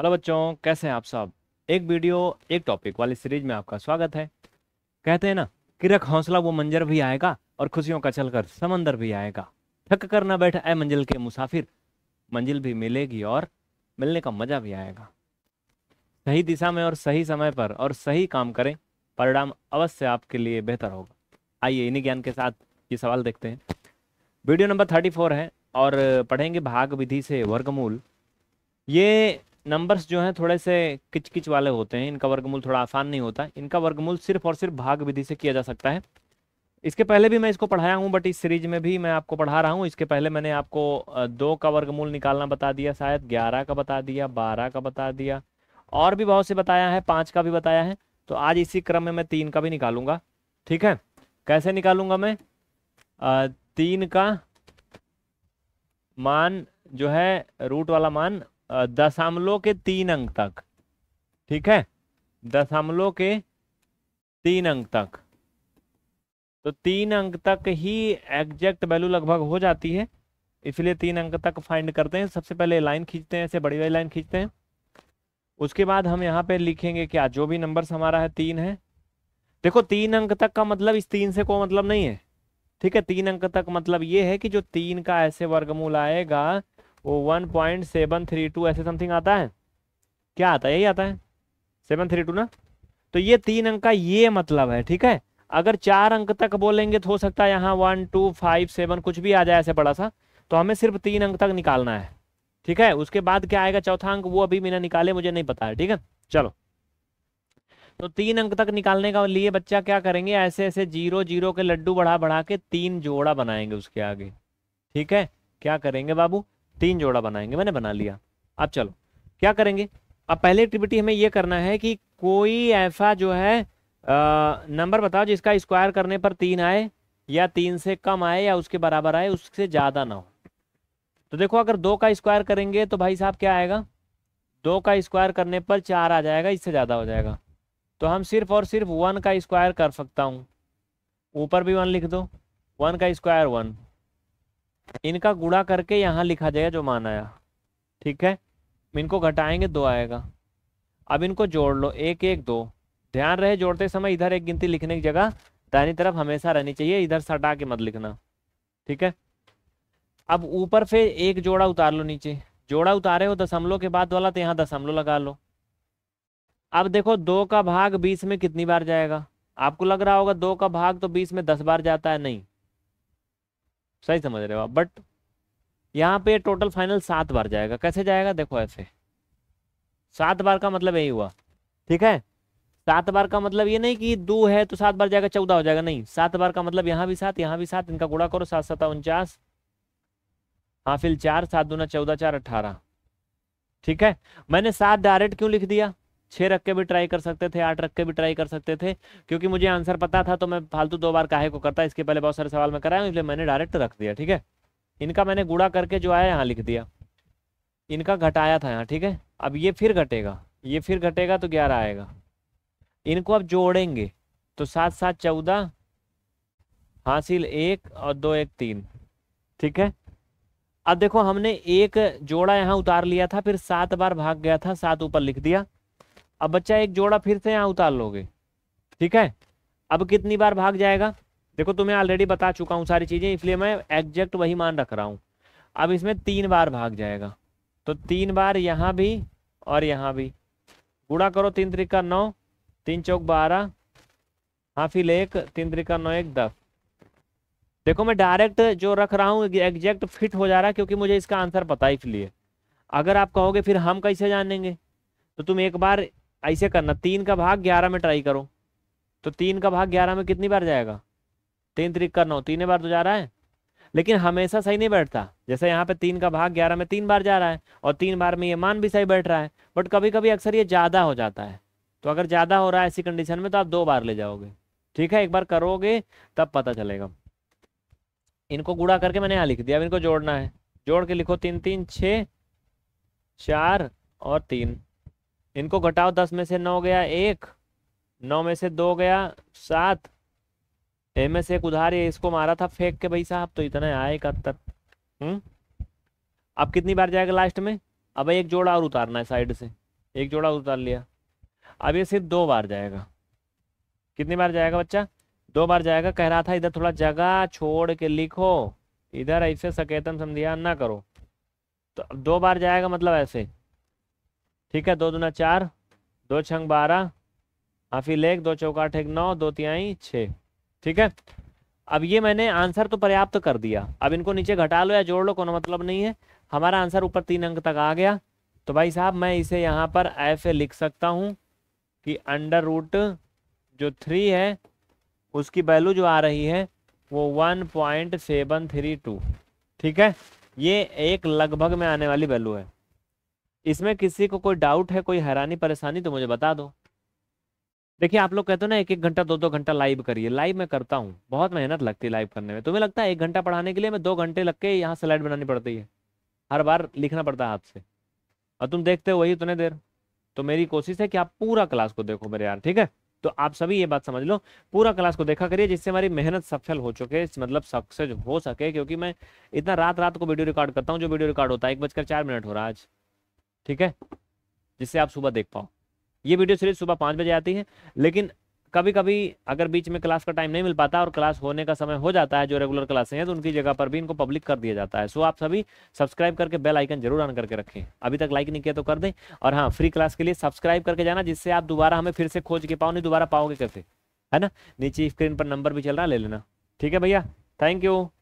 hello बच्चों कैसे हैं आप सब एक वीडियो एक टॉपिक वाली सीरीज में आपका स्वागत है कहते हैं ना कि रख हौसला वो मंजर भी आएगा और खुशियों का चलकर समंदर भी आएगा थक कर ना बैठ ऐ मंजिल के मुसाफिर मंजिल भी मिलेगी और मिलने का मजा भी आएगा सही दिशा में और सही समय पर और सही काम करें परिणाम अवश्य आपके लिए बेहतर होगा आइए इन्हीं ज्ञान के साथ ये सवाल देखते हैं वीडियो नंबर थर्टी फोर है और पढ़ेंगे भाग विधि से वर्गमूल ये नंबर्स जो हैं थोड़े से किचकिच वाले होते हैं इनका वर्गमूल थोड़ा आसान नहीं होता इनका वर्गमूल सिर्फ और सिर्फ भाग विधि से किया जा सकता है इसके पहले भी मैं इसको पढ़ाया हूँ बट इस सीरीज में भी मैं आपको पढ़ा रहा हूँ इसके पहले मैंने आपको दो का वर्गमूल निकालना बता दिया शायद ग्यारह का बता दिया बारह का बता दिया और भी बहुत से बताया है पाँच का भी बताया है तो आज इसी क्रम में मैं तीन का भी निकालूंगा ठीक है कैसे निकालूंगा मैं आ, तीन का मान जो है रूट वाला मान दशमलव के तीन अंक तक ठीक है दशमलव के तीन अंक तक तो तीन अंक तक ही एग्जैक्ट वैल्यू लगभग हो जाती है इसलिए तीन अंक तक फाइंड करते हैं सबसे पहले लाइन खींचते हैं ऐसे बड़ी वाली लाइन खींचते हैं उसके बाद हम यहाँ पे लिखेंगे क्या जो भी नंबर हमारा है तीन है देखो तीन अंक तक का मतलब इस तीन से कोई मतलब नहीं है ठीक है तीन अंक तक मतलब ये है कि जो तीन का ऐसे वर्गमूल आएगा वो one point seven three two ऐसे समथिंग आता है क्या आता है यही आता है सेवन थ्री टू ना तो ये तीन अंक का ये मतलब है ठीक है अगर चार अंक तक बोलेंगे तो हो सकता है यहाँ वन टू फाइव सेवन कुछ भी आ जाए ऐसे बड़ा सा तो हमें सिर्फ तीन अंक तक निकालना है ठीक है उसके बाद क्या आएगा चौथा अंक वो अभी मैंने निकाले मुझे नहीं पता है ठीक है चलो तो तीन अंक तक निकालने का लिए बच्चा क्या करेंगे ऐसे ऐसे जीरो जीरो के लड्डू बढ़ा बढ़ा के तीन जोड़ा बनाएंगे उसके आगे ठीक है क्या करेंगे बाबू तीन जोड़ा बनाएंगे मैंने बना लिया अब चलो क्या करेंगे अब पहले एक्टिविटी हमें यह करना है कि कोई ऐसा जो है नंबर बताओ जिसका स्क्वायर करने पर तीन आए या तीन से कम आए या उसके बराबर आए उससे ज़्यादा ना हो तो देखो अगर दो का स्क्वायर करेंगे तो भाई साहब क्या आएगा दो का स्क्वायर करने पर चार आ जाएगा इससे ज़्यादा हो जाएगा तो हम सिर्फ और सिर्फ वन का स्क्वायर कर सकता हूँ ऊपर भी वन लिख दो वन का स्क्वायर वन इनका गुड़ा करके यहाँ लिखा जाएगा जो मान आया ठीक है इनको घटाएंगे दो आएगा अब इनको जोड़ लो एक एक दो ध्यान रहे जोड़ते समय इधर एक गिनती लिखने की जगह दाहिनी तरफ हमेशा रहनी चाहिए इधर सटा के मत लिखना ठीक है अब ऊपर फिर एक जोड़ा उतार लो नीचे जोड़ा उतारे हो दशमलव के बाद वाला तो यहाँ दशमलव लगा लो अब देखो दो का भाग बीस में कितनी बार जाएगा आपको लग रहा होगा दो का भाग तो बीस में दस बार जाता है नहीं सही समझ रहे हो आप बट यहाँ पे टोटल फाइनल सात बार जाएगा कैसे जाएगा देखो ऐसे सात बार का मतलब यही हुआ ठीक है सात बार का मतलब ये नहीं कि दो है तो सात बार जाएगा चौदह हो जाएगा नहीं सात बार का मतलब यहाँ भी सात यहाँ भी सात इनका गुड़ा करो सात सता उनचास हाफिल चार सात दूना चौदह चार अट्ठारह ठीक है मैंने सात डायरेक्ट क्यों लिख दिया छः रख के भी ट्राई कर सकते थे आठ रख के भी ट्राई कर सकते थे क्योंकि मुझे आंसर पता था तो मैं फालतू दो बार काहे को करता इसके पहले बहुत सारे सवाल मैं कराया इसलिए मैंने डायरेक्ट रख दिया ठीक है इनका मैंने गुड़ा करके जो आया यहाँ लिख दिया इनका घटाया था यहाँ ठीक है अब ये फिर घटेगा ये फिर घटेगा तो ग्यारह आएगा इनको अब जोड़ेंगे तो सात सात चौदह हासिल एक और दो एक तीन ठीक है अब देखो हमने एक जोड़ा यहाँ उतार लिया था फिर सात बार भाग गया था सात ऊपर लिख दिया अब बच्चा एक जोड़ा फिर से यहाँ उतार लोगे ठीक है अब कितनी बार भाग जाएगा देखो तुम्हें ऑलरेडी बता चुका हूँ सारी चीज़ें इसलिए मैं एग्जैक्ट वही मान रख रहा हूँ अब इसमें तीन बार भाग जाएगा तो तीन बार यहाँ भी और यहाँ भी गुड़ा करो तीन त्रिका नौ तीन चौक बारह हाफिल एक तीन त्रिका नौ एक दस देखो मैं डायरेक्ट जो रख रहा हूँ एग्जैक्ट फिट हो जा रहा है क्योंकि मुझे इसका आंसर पता है इसलिए अगर आप कहोगे फिर हम कैसे जानेंगे तो तुम एक बार ऐसे करना तीन का भाग ग्यारह में ट्राई करो तो तीन का भाग ग्यारह में कितनी बार जाएगा तीन तरीक करना हो तीन बार तो जा रहा है लेकिन हमेशा सही नहीं बैठता जैसे यहाँ पे तीन का भाग ग्यारह में तीन बार जा रहा है और तीन बार में ये मान भी सही बैठ रहा है बट कभी कभी अक्सर ये ज़्यादा हो जाता है तो अगर ज़्यादा हो रहा है ऐसी कंडीशन में तो आप दो बार ले जाओगे ठीक है एक बार करोगे तब पता चलेगा इनको गुड़ा करके मैंने यहाँ लिख दिया अब इनको जोड़ना है जोड़ के लिखो तीन तीन छः चार और तीन इनको घटाओ दस में से नौ गया एक नौ में से दो गया सात ए में से एक उधार ये इसको मारा था फेंक के भाई साहब तो इतना आए इकहत्तर हम्म अब कितनी बार जाएगा लास्ट में अब एक जोड़ा और उतारना है साइड से एक जोड़ा उतार लिया अब ये सिर्फ दो बार जाएगा कितनी बार जाएगा बच्चा दो बार जाएगा कह रहा था इधर थोड़ा जगह छोड़ के लिखो इधर ऐसे सकेतन समझिया ना करो तो दो बार जाएगा मतलब ऐसे ठीक है दो दूना चार दो छंग बारह हाफी लेख दो चौकाठ एक नौ दो तिहाई छः ठीक है अब ये मैंने आंसर तो पर्याप्त कर दिया अब इनको नीचे घटा लो या जोड़ लो कोई मतलब नहीं है हमारा आंसर ऊपर तीन अंक तक आ गया तो भाई साहब मैं इसे यहाँ पर एफ लिख सकता हूँ कि अंडर रूट जो थ्री है उसकी वैल्यू जो आ रही है वो one point seven three two ठीक है ये एक लगभग में आने वाली वैल्यू है इसमें किसी को कोई डाउट है कोई हैरानी परेशानी तो मुझे बता दो देखिए आप लोग कहते हो ना एक एक घंटा दो दो घंटा लाइव करिए लाइव मैं करता हूँ बहुत मेहनत लगती है लाइव करने में तुम्हें लगता है एक घंटा पढ़ाने के लिए मैं दो घंटे लग के यहाँ स्लाइड बनानी पड़ती है हर बार लिखना पड़ता है हाथ से और तुम देखते हो वही उतने देर तो मेरी कोशिश है कि आप पूरा क्लास को देखो मेरे यार ठीक है तो आप सभी ये बात समझ लो पूरा क्लास को देखा करिए जिससे हमारी मेहनत सफल हो चुके मतलब सक्सेस हो सके क्योंकि मैं इतना रात रात को वीडियो रिकॉर्ड करता हूँ जो वीडियो रिकॉर्ड होता है एक बजकर चार मिनट हो रहा है आज ठीक है जिससे आप सुबह देख पाओ ये वीडियो सीरीज सुबह पाँच बजे आती है लेकिन कभी कभी अगर बीच में क्लास का टाइम नहीं मिल पाता और क्लास होने का समय हो जाता है जो रेगुलर क्लासे हैं तो उनकी जगह पर भी इनको पब्लिक कर दिया जाता है सो आप सभी सब्सक्राइब करके बेल आइकन जरूर ऑन करके रखें अभी तक लाइक नहीं किया तो कर दें और हाँ फ्री क्लास के लिए सब्सक्राइब करके जाना जिससे आप दोबारा हमें फिर से खोज के पाओ नहीं दोबारा पाओगे कैसे है ना नीचे स्क्रीन पर नंबर भी चल रहा ले लेना ठीक है भैया थैंक यू